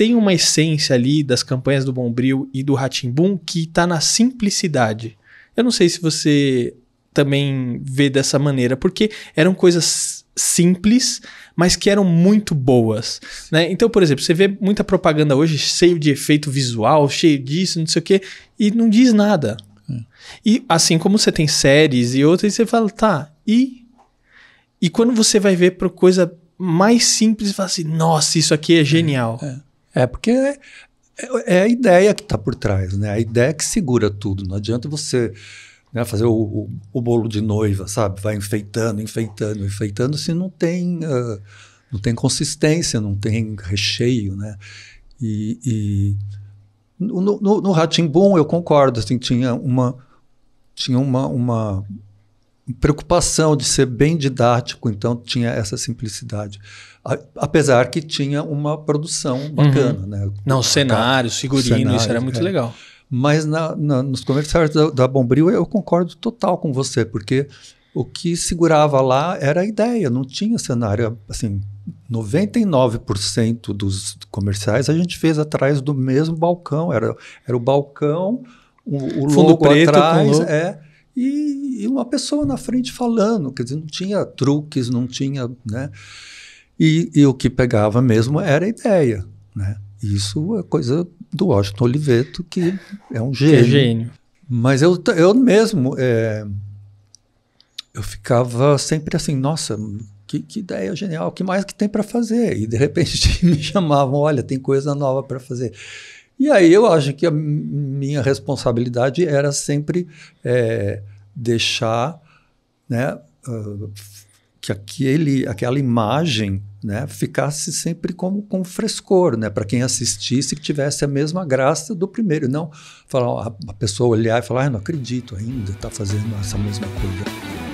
tem uma essência ali das campanhas do Bombril e do Ratimbum que está na simplicidade. Eu não sei se você também vê dessa maneira, porque eram coisas simples, mas que eram muito boas, né? Então, por exemplo, você vê muita propaganda hoje cheio de efeito visual, cheio disso, não sei o quê, e não diz nada. É. E assim como você tem séries e outras, você fala, tá, e e quando você vai ver para coisa mais simples, você fala assim, nossa, isso aqui é genial. É, é. É porque é, é, a ideia que está por trás, né? A ideia que segura tudo. Não adianta você né, fazer o, o, o, bolo de noiva, sabe? Vai enfeitando, enfeitando, enfeitando, se não tem, uh, não tem consistência, não tem recheio, né? E, e no, no, no Ratimbum eu concordo, assim, tinha uma tinha uma, uma preocupação de ser bem didático, então tinha essa simplicidade. A, apesar que tinha uma produção uhum. bacana, uhum. né? Não, cenário, figurino, cenário, isso era muito é. legal. Mas na, na, nos comerciais da, da Bombril eu concordo total com você, porque o que segurava lá era a ideia, não tinha cenário. Assim, 99% dos comerciais a gente fez atrás do mesmo balcão, era, era o balcão, o, o Fundo logo preto atrás, é e, e, uma pessoa na frente falando, quer dizer, não tinha truques, não tinha, né? E, e o que pegava mesmo era a ideia, né? Isso é coisa do Washington Oliveto, que é um é gênio. É gênio. Mas eu, eu mesmo, é, eu ficava sempre assim, nossa, que, que ideia genial, o que mais que tem para fazer? E de repente me chamavam, olha, tem coisa nova para fazer. E aí eu acho que a minha responsabilidade era sempre é, deixar né, uh, que aquele, aquela imagem né, ficasse sempre como com frescor, né, para quem assistisse que tivesse a mesma graça do primeiro, não falar a, pessoa olhar e falar, ah, não acredito ainda está fazendo essa mesma coisa.